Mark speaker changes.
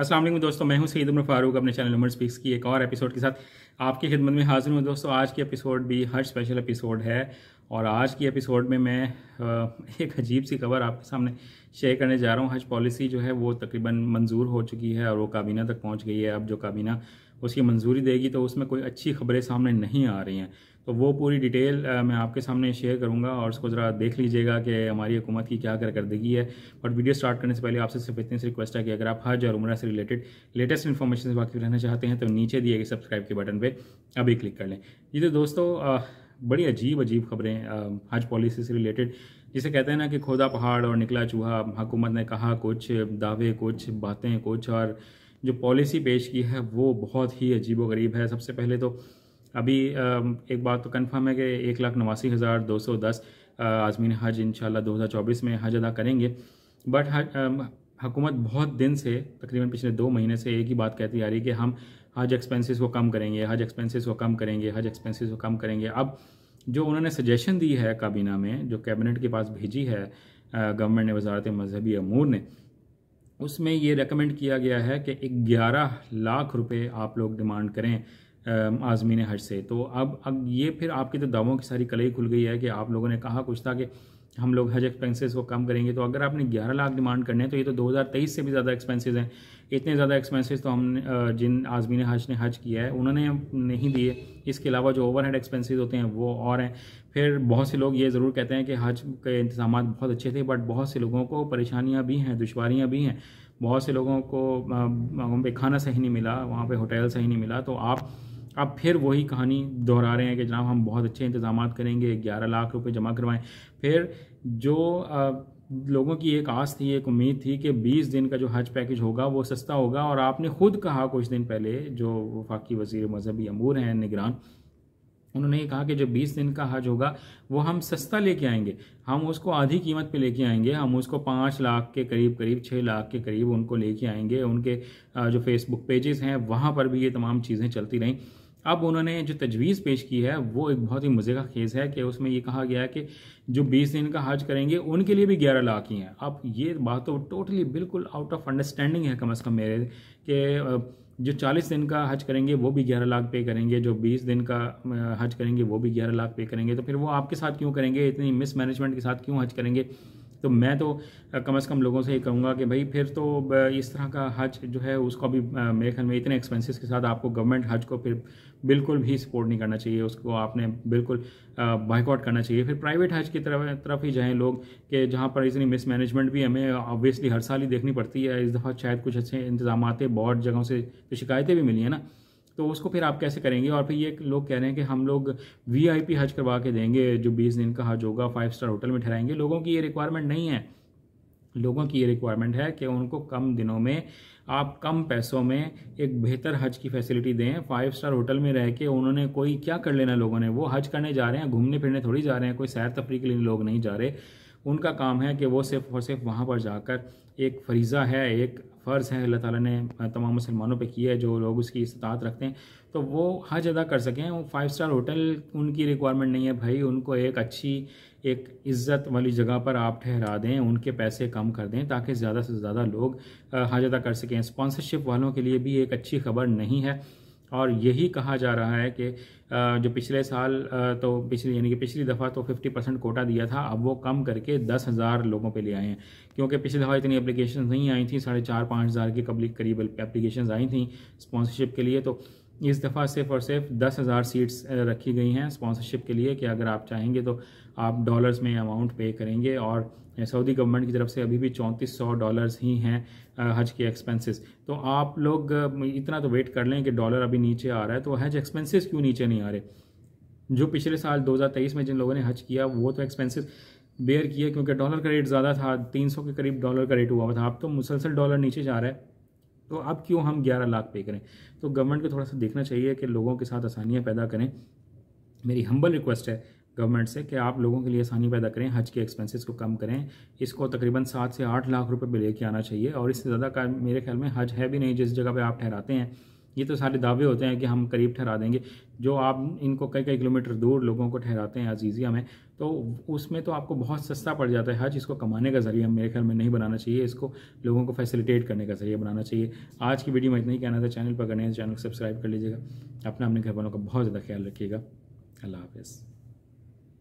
Speaker 1: असलम दोस्तों मैं हूं सईद उमर फारूक अपने चैनल उमर स्पीक्स की एक और एपिसोड के साथ आपकी खिदमत में हाजिर हूं दोस्तों आज की एपिसोड भी हर स्पेशल एपिसोड है और आज की एपिसोड में मैं एक अजीब सी खबर आपके सामने शेयर करने जा रहा हूं हज पॉलिसी जो है वो तकरीबन मंजूर हो चुकी है और वो काबीना तक पहुँच गई है अब जो काबीना उसकी मंजूरी देगी तो उसमें कोई अच्छी खबरें सामने नहीं आ रही हैं तो वो पूरी डिटेल मैं आपके सामने शेयर करूंगा और उसको ज़रा देख लीजिएगा कि हमारी हुकूमत की क्या कारकर्दगी है बट वीडियो स्टार्ट करने से पहले आपसे सिर्फ इतनी सी रिक्वेस्ट है कि अगर आप हज और उम्र से रिलेटेड लेटेस्ट इन्फॉर्मेशन से वाकई रहना चाहते हैं तो नीचे दिए गए सब्सक्राइब के बटन पर अभी क्लिक कर लें जी तो दोस्तों बड़ी अजीब अजीब खबरें हज पॉलिसी से रिलेटेड जिसे कहते हैं ना कि खोदा पहाड़ और निकला चूहा हुकूमत ने कहा कुछ दावे कुछ बातें कुछ और जो पॉलिसी पेश की है वो बहुत ही अजीब गरीब है सबसे पहले तो अभी एक बात तो कन्फर्म है कि एक लाख नवासी हज़ार दो सौ दस आज़मीन हज इन दो हज़ार चौबीस में हज अदा करेंगे बट हकूमत बहुत दिन से तकरीबन पिछले दो महीने से एक ही बात कहती आ रही है कि हम हज एक्सपेंसेस को कम करेंगे हज एक्सपेंसेस को कम करेंगे हज एक्सपेंसेस को कम करेंगे अब जो उन्होंने सजेशन दी है काबीना में जो कैबिनेट के पास भेजी है गवर्नमेंट ने वजारत मजहबी अमूर ने उसमें ये रिकमेंड किया गया है कि ग्यारह लाख रुपए आप लोग डिमांड करें आज़मीन हज से तो अब अब ये फिर आपके तो दावों की सारी कलई खुल गई है कि आप लोगों ने कहा कुछ था कि हम लोग हज एक्सपेंसेस को कम करेंगे तो अगर आपने 11 लाख डिमांड करने हैं तो ये तो 2023 से भी ज़्यादा एक्सपेंसेस हैं इतने ज़्यादा एक्सपेंसेस तो हमने जिन ने हज ने हज किया है उन्होंने नहीं दिए इसके अलावा जो ओवरहेड एक्सपेंसेस होते हैं वो और हैं फिर बहुत से लोग ये ज़रूर कहते हैं कि हज के इंतजाम बहुत अच्छे थे बट बहुत से लोगों को परेशानियाँ भी हैं दुशारियाँ भी हैं बहुत से लोगों को वहाँ पर खाना सही नहीं मिला वहाँ पर होटल सही नहीं मिला तो आप अब फिर वही कहानी दोहरा रहे हैं कि जनाब हम बहुत अच्छे इंतजाम करेंगे ग्यारह लाख रुपये जमा करवाएं फिर जो आ, लोगों की एक आस थी एक उम्मीद थी कि 20 दिन का जो हज पैकेज होगा वो सस्ता होगा और आपने खुद कहा कुछ दिन पहले जो वफाकी वजीर मजहबी अमूर हैं निगरान उन्होंने ये कहा कि जो 20 दिन का हज होगा वो हम सस्ता लेके आएंगे हम उसको आधी कीमत पे लेके आएंगे हम उसको पाँच लाख के करीब करीब छः लाख के करीब उनको लेके आएंगे उनके जो फेसबुक पेजेस हैं वहाँ पर भी ये तमाम चीज़ें चलती रहीं अब उन्होंने जो तजवीज़ पेश की है वो एक बहुत ही मज़े का केस है कि उसमें ये कहा गया है कि जो बीस दिन का हज करेंगे उनके लिए भी ग्यारह लाख ही हैं अब ये बात तो टोटली बिल्कुल आउट ऑफ अंडरस्टैंडिंग है कम अज़ कम मेरे कि जो चालीस दिन का हज करेंगे वो भी ग्यारह लाख पे करेंगे जो बीस दिन का हज करेंगे वो भी ग्यारह लाख पे करेंगे तो फिर वो आपके साथ क्यों करेंगे इतनी मिसमैनेजमेंट के साथ क्यों हज करेंगे तो मैं तो कम से कम लोगों से ये कहूँगा कि भाई फिर तो इस तरह का हज जो है उसको भी मेरे ख्याल में इतने एक्सपेंसेस के साथ आपको गवर्नमेंट हज को फिर बिल्कुल भी सपोर्ट नहीं करना चाहिए उसको आपने बिल्कुल बाइकआउट करना चाहिए फिर प्राइवेट हज की तरफ तरफ ही जाएँ लोग कि जहाँ पर इतनी मिसमैनेजमेंट भी हमें ऑब्वियसली हर साल ही देखनी पड़ती है इस दफ़ा शायद कुछ अच्छे इंतजाम बहुत जगहों से तो शिकायतें भी मिली हैं ना तो उसको फिर आप कैसे करेंगे और फिर ये लोग कह रहे हैं कि हम लोग वी हज करवा के देंगे जो बीस दिन का हज होगा फाइव स्टार होटल में ठहराएंगे लोगों की ये रिक्वायरमेंट नहीं है लोगों की ये रिक्वायरमेंट है कि उनको कम दिनों में आप कम पैसों में एक बेहतर हज की फैसिलिटी दें फाइव स्टार होटल में रह के उन्होंने कोई क्या कर लेना लोगों ने वो हज करने जा रहे हैं घूमने फिरने थोड़ी जा रहे हैं कोई सैर तफरी के लिए लोग नहीं जा रहे उनका काम है कि वो सिर्फ और सिर्फ वहाँ पर जाकर एक फरीज़ा है एक फ़र्ज़ है अल्लाह ताला ने तमाम मुसलमानों पे किया है जो लोग उसकी इस्तात रखते हैं तो वो हज अदा कर सकें वो फाइव स्टार होटल उनकी रिक्वायरमेंट नहीं है भाई उनको एक अच्छी एक इज़्ज़त वाली जगह पर आप ठहरा दें उनके पैसे कम कर दें ताकि ज़्यादा से ज़्यादा लोग हज अदा कर सकें स्पॉन्सरशिप वालों के लिए भी एक अच्छी खबर नहीं है और यही कहा जा रहा है कि जो पिछले साल तो पिछली यानी कि पिछली दफ़ा तो 50 परसेंट कोटा दिया था अब वो कम करके दस हज़ार लोगों पे ले आए हैं क्योंकि पिछली दफ़ा इतनी एप्लीकेशन नहीं आई थी साढ़े चार पाँच हज़ार कब्लिक करीब एप्लीकेशन आई थी स्पॉन्सरशिप के लिए तो इस दफ़ा सिर्फ और सिर्फ दस हज़ार सीट्स रखी गई हैं स्पॉन्सरशिप के लिए कि अगर आप चाहेंगे तो आप डॉलर्स में अमाउंट पे करेंगे और सऊदी गवर्नमेंट की तरफ से अभी भी चौंतीस सौ डॉलर्स ही हैं हज के एक्सपेंसेस तो आप लोग इतना तो वेट कर लें कि डॉलर अभी नीचे आ रहा है तो हज एक्सपेंसिस क्यों नीचे नहीं आ रहे जो पिछले साल दो में जिन लोगों ने हज किया वो तो एक्सपेंसिस बेयर किए क्योंकि डॉलर का रेट ज़्यादा था तीन के करीब डॉलर का रेट हुआ था आप तो मुसलसल डॉलर नीचे जा रहा है तो अब क्यों हम ग्यारह लाख पे करें तो गवर्नमेंट को थोड़ा सा देखना चाहिए कि लोगों के साथ आसानियाँ पैदा करें मेरी हम्बल रिक्वेस्ट है गवर्नमेंट से कि आप लोगों के लिए आसानी पैदा करें हज के एक्सपेंसेस को कम करें इसको तकरीबन सात से आठ लाख रुपए पर लेके आना चाहिए और इससे ज़्यादा का मेरे ख्याल में हज है भी नहीं जिस जगह पे आप ठहराते हैं ये तो सारे दावे होते हैं कि हम करीब ठहरा देंगे जो आप इनको कई कई किलोमीटर दूर लोगों को ठहराते हैं अजीज़िया में तो उसमें तो आपको बहुत सस्ता पड़ जाता है हज इसको कमाने का ज़रिया मेरे ख्याल में नहीं बनाना चाहिए इसको लोगों को फैसिलिटेट करने का ज़रिया बनाना चाहिए आज की वीडियो में इतना ही कहना था चैनल पर करने तो चैनल सब्सक्राइब कर लीजिएगा अपना अपने घर वालों का बहुत ज़्यादा ख्याल रखिएगा अल्लाह हाफिज़